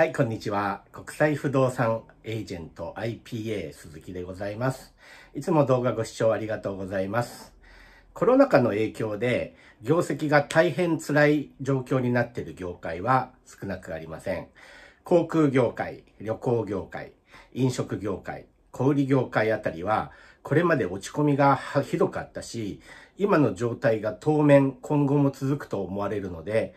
はい、こんにちは。国際不動産エージェント IPA 鈴木でございます。いつも動画ご視聴ありがとうございます。コロナ禍の影響で業績が大変辛い状況になっている業界は少なくありません。航空業界、旅行業界、飲食業界、小売業界あたりは、これまで落ち込みがひどかったし、今の状態が当面今後も続くと思われるので、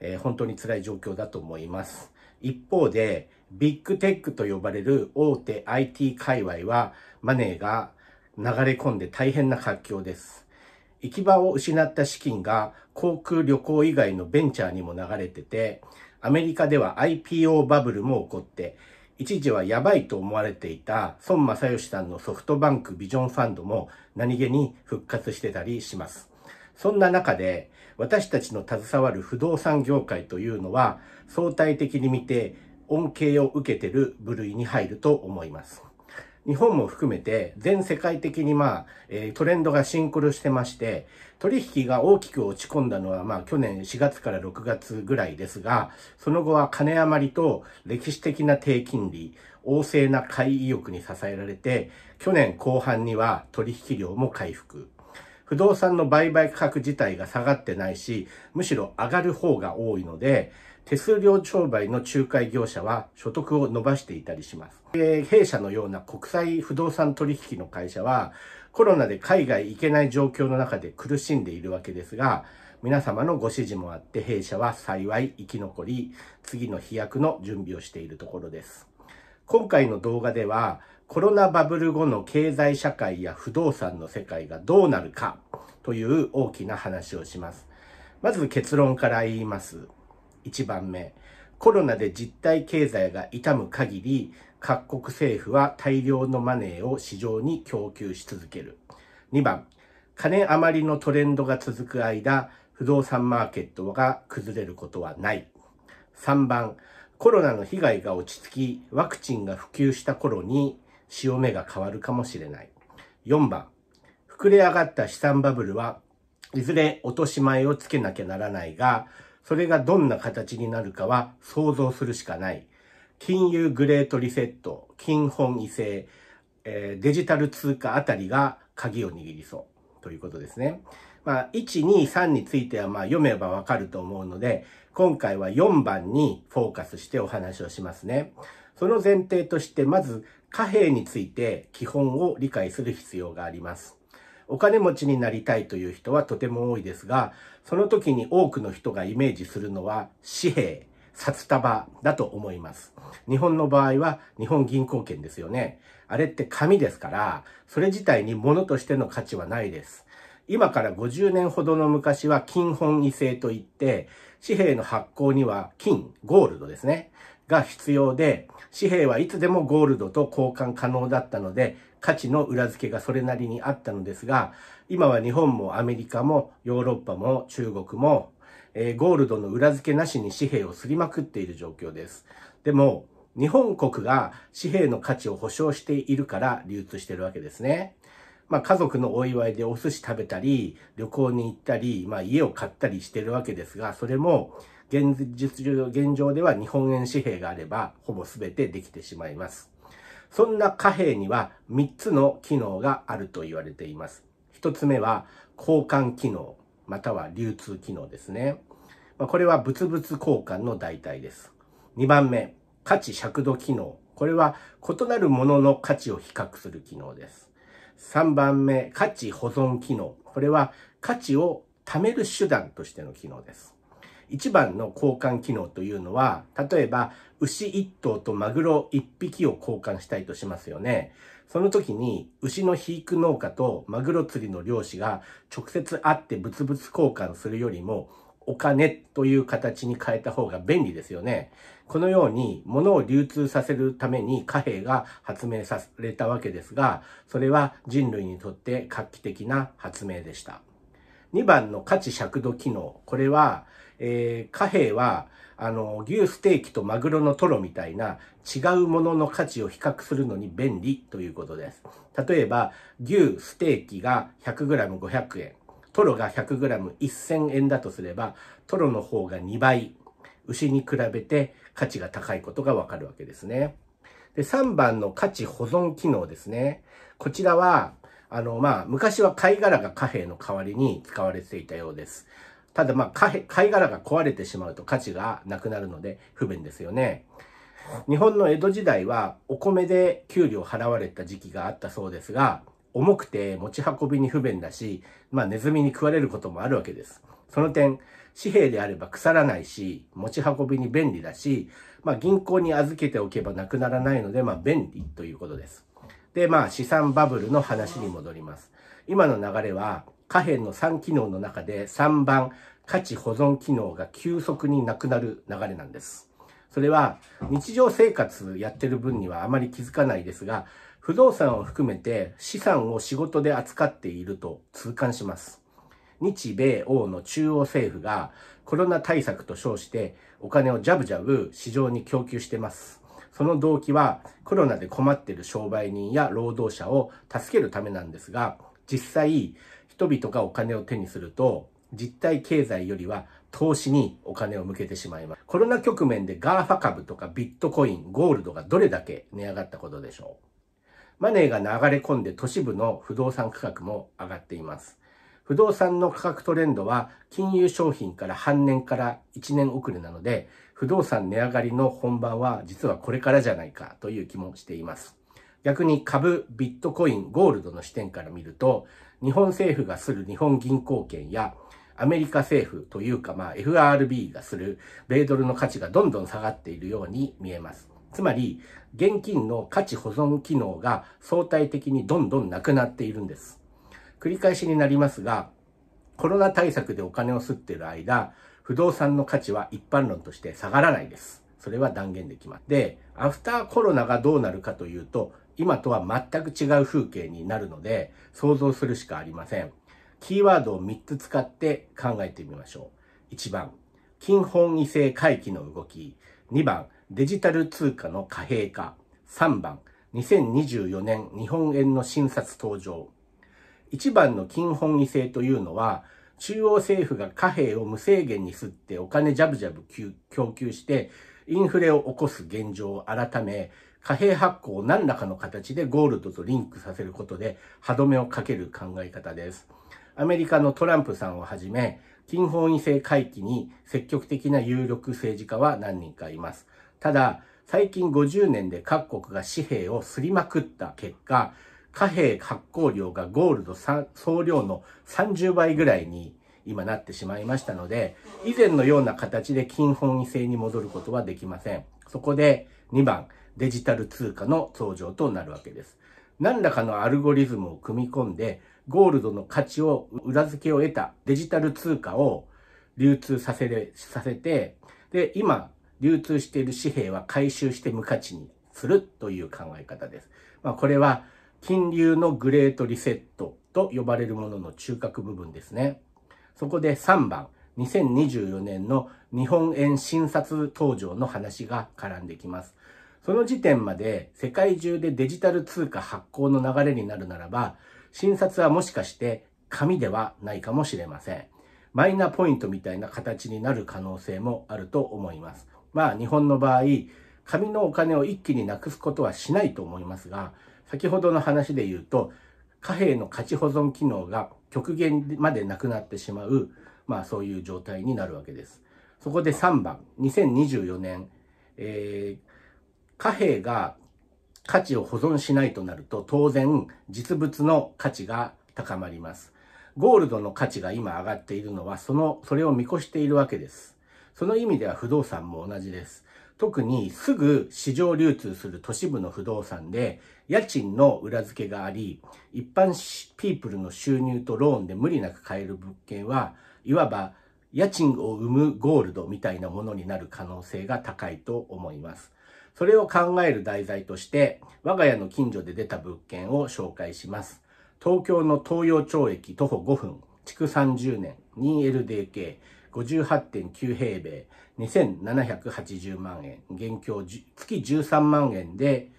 えー、本当に辛い状況だと思います。一方で、ビッグテックと呼ばれる大手 IT 界隈は、マネーが流れ込んで大変な活況です。行き場を失った資金が航空旅行以外のベンチャーにも流れてて、アメリカでは IPO バブルも起こって、一時はやばいと思われていた孫正義さんのソフトバンクビジョンファンドも何気に復活してたりします。そんな中で、私たちの携わる不動産業界というのは、相対的に見て恩恵を受けている部類に入ると思います。日本も含めて全世界的にまあ、えトレンドがシンクロしてまして、取引が大きく落ち込んだのはまあ去年4月から6月ぐらいですが、その後は金余りと歴史的な低金利、旺盛な買い意欲に支えられて、去年後半には取引量も回復。不動産の売買価格自体が下がってないし、むしろ上がる方が多いので、手数料商売の仲介業者は所得を伸ばしていたりします。弊社のような国際不動産取引の会社は、コロナで海外行けない状況の中で苦しんでいるわけですが、皆様のご支持もあって弊社は幸い生き残り、次の飛躍の準備をしているところです。今回の動画では、コロナバブル後の経済社会や不動産の世界がどうなるかという大きな話をします。まず結論から言います。1番目、コロナで実体経済が痛む限り、各国政府は大量のマネーを市場に供給し続ける。2番、金余りのトレンドが続く間、不動産マーケットが崩れることはない。3番、コロナの被害が落ち着き、ワクチンが普及した頃に潮目が変わるかもしれない。4番、膨れ上がった資産バブルはいずれ落とし前をつけなきゃならないが、それがどんな形になるかは想像するしかない。金融グレートリセット、金本異性、えー、デジタル通貨あたりが鍵を握りそう。ということですね。まあ、1、2、3についてはまあ読めばわかると思うので、今回は4番にフォーカスしてお話をしますね。その前提として、まず貨幣について基本を理解する必要があります。お金持ちになりたいという人はとても多いですが、その時に多くの人がイメージするのは紙幣、札束だと思います。日本の場合は日本銀行券ですよね。あれって紙ですから、それ自体に物としての価値はないです。今から50年ほどの昔は金本位制といって、紙幣の発行には金、ゴールドですね。が必要で、紙幣はいつでもゴールドと交換可能だったので、価値の裏付けがそれなりにあったのですが、今は日本もアメリカもヨーロッパも中国も、えー、ゴールドの裏付けなしに紙幣をすりまくっている状況です。でも、日本国が紙幣の価値を保証しているから流通してるわけですね。まあ、家族のお祝いでお寿司食べたり、旅行に行ったり、まあ、家を買ったりしてるわけですが、それも現実、現状では日本円紙幣があれば、ほぼ全てできてしまいます。そんな貨幣には3つの機能があると言われています。1つ目は交換機能、または流通機能ですね。まあ、これは物々交換の代替です。2番目、価値尺度機能。これは異なるものの価値を比較する機能です。3番目、価値保存機能。これは価値を貯める手段としての機能です。1番の交換機能というのは、例えば牛1頭とマグロ1匹を交換したいとしますよね。その時に牛の肥育農家とマグロ釣りの漁師が直接会って物々交換するよりもお金という形に変えた方が便利ですよね。このように物を流通させるために貨幣が発明されたわけですが、それは人類にとって画期的な発明でした。2番の価値尺度機能。これは、えー、貨幣は、あの、牛ステーキとマグロのトロみたいな違うものの価値を比較するのに便利ということです。例えば、牛ステーキが 100g500 円。トロが 100g1000 円だとすれば、トロの方が2倍、牛に比べて価値が高いことがわかるわけですね。で、3番の価値保存機能ですね。こちらは、あの、まあ、昔は貝殻が貨幣の代わりに使われていたようです。ただ、まあ、貝殻が壊れてしまうと価値がなくなるので不便ですよね。日本の江戸時代はお米で給料払われた時期があったそうですが、重くて持ち運びに不便だし、まあネズミに食われることもあるわけです。その点、紙幣であれば腐らないし、持ち運びに便利だし、まあ銀行に預けておけばなくならないので、まあ便利ということです。で、まあ資産バブルの話に戻ります。今の流れは、下辺の3機能の中で3番、価値保存機能が急速になくなる流れなんです。それは日常生活やってる分にはあまり気づかないですが、不動産を含めて資産を仕事で扱っていると痛感します。日米欧の中央政府がコロナ対策と称してお金をジャブジャブ市場に供給してます。その動機はコロナで困っている商売人や労働者を助けるためなんですが、実際人々がお金を手にすると実体経済よりは投資にお金を向けてしまいます。コロナ局面で GAFA 株とかビットコイン、ゴールドがどれだけ値上がったことでしょうマネーが流れ込んで都市部の不動産価格も上がっています。不動産の価格トレンドは金融商品から半年から1年遅れなので、不動産値上がりの本番は実はこれからじゃないかという気もしています。逆に株、ビットコイン、ゴールドの視点から見ると、日本政府がする日本銀行券や、アメリカ政府というか、まあ、FRB がする米ドルの価値がどんどん下がっているように見えます。つまり、現金の価値保存機能が相対的にどんどんなくなっているんです。繰り返しになりますが、コロナ対策でお金を吸っている間、不動産の価値は一般論として下がらないです。それは断言できます。で、アフターコロナがどうなるかというと、今とは全く違う風景になるので、想像するしかありません。キーワードを3つ使って考えてみましょう。1番、金本位制回帰の動き。2番、デジタル通貨の貨幣化。3番、2024年日本円の新札登場。1番の金本位制というのは、中央政府が貨幣を無制限に吸ってお金ジャブジャブ供給してインフレを起こす現状を改め、貨幣発行を何らかの形でゴールドとリンクさせることで歯止めをかける考え方です。アメリカのトランプさんをはじめ、金本位制回帰に積極的な有力政治家は何人かいます。ただ、最近50年で各国が紙幣をすりまくった結果、貨幣発行量がゴールド総量の30倍ぐらいに今なってしまいましたので、以前のような形で金本位制に戻ることはできません。そこで2番、デジタル通貨の登場となるわけです。何らかのアルゴリズムを組み込んで、ゴールドの価値を、裏付けを得たデジタル通貨を流通させれ、させて、で、今、流通している紙幣は回収して無価値にするという考え方です。まあ、これは金流のグレートリセットと呼ばれるものの中核部分ですね。そこで3番、2024年の日本円新札登場の話が絡んできます。その時点まで世界中でデジタル通貨発行の流れになるならば、新札はもしかして紙ではないかもしれません。マイナポイントみたいな形になる可能性もあると思います。まあ日本の場合、紙のお金を一気になくすことはしないと思いますが、先ほどの話で言うと、貨幣の価値保存機能が極限までなくなってしまう、まあそういう状態になるわけです。そこで3番、2024年、えー、貨幣が価値を保存しないとなると、当然実物の価値が高まります。ゴールドの価値が今上がっているのは、その、それを見越しているわけです。その意味では不動産も同じです。特にすぐ市場流通する都市部の不動産で家賃の裏付けがあり、一般ピープルの収入とローンで無理なく買える物件は、いわば家賃を生むゴールドみたいなものになる可能性が高いと思います。それを考える題材として、我が家の近所で出た物件を紹介します。東京の東洋町駅徒歩5分、築30年、2LDK、58.9平米、2780万円、現況月13万円で、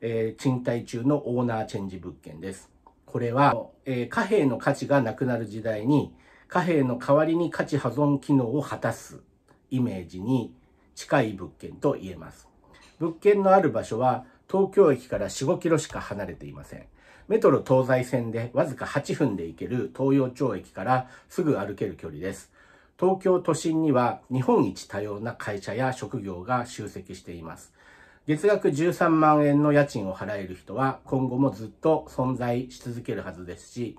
えー、賃貸中のオーナーチェンジ物件です。これは、えー、貨幣の価値がなくなる時代に、貨幣の代わりに価値保存機能を果たすイメージに近い物件と言えます。物件のある場所は、東京駅から4、5キロしか離れていません。メトロ東西線でわずか8分で行ける東洋町駅からすぐ歩ける距離です。東京都心には日本一多様な会社や職業が集積しています。月額13万円の家賃を払える人は今後もずっと存在し続けるはずですし、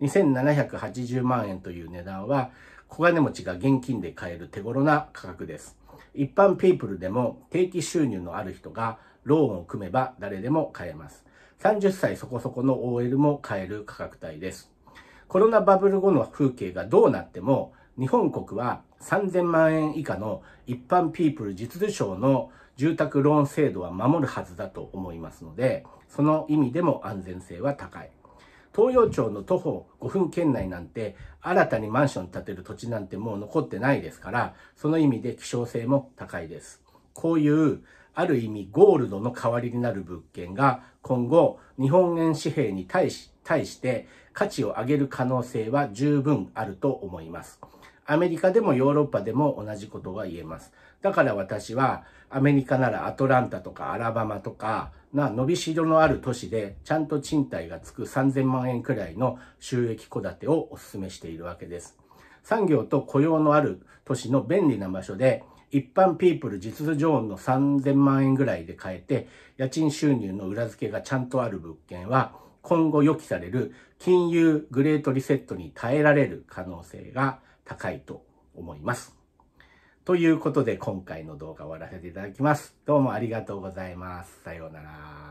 2780万円という値段は小金持ちが現金で買える手頃な価格です。一般ピープルでも定期収入のある人がローンを組めば誰でも買えます。30歳そこそこの OL も買える価格帯です。コロナバブル後の風景がどうなっても日本国は3000万円以下の一般ピープル実需省の住宅ローン制度は守るはずだと思いますので、その意味でも安全性は高い。東洋町の徒歩5分圏内なんて、新たにマンション建てる土地なんてもう残ってないですから、その意味で希少性も高いです。こういう、ある意味ゴールドの代わりになる物件が今後日本円紙幣に対し対して価値を上げる可能性は十分あると思います。アメリカでもヨーロッパでも同じことが言えます。だから私は、アメリカならアトランタとかアラバマとか、な、伸びしろのある都市で、ちゃんと賃貸がつく3000万円くらいの収益戸建てをお勧めしているわけです。産業と雇用のある都市の便利な場所で、一般ピープル実情の3000万円ぐらいで買えて、家賃収入の裏付けがちゃんとある物件は、今後予期される金融グレートリセットに耐えられる可能性が高いと思います。ということで今回の動画終わらせていただきます。どうもありがとうございます。さようなら。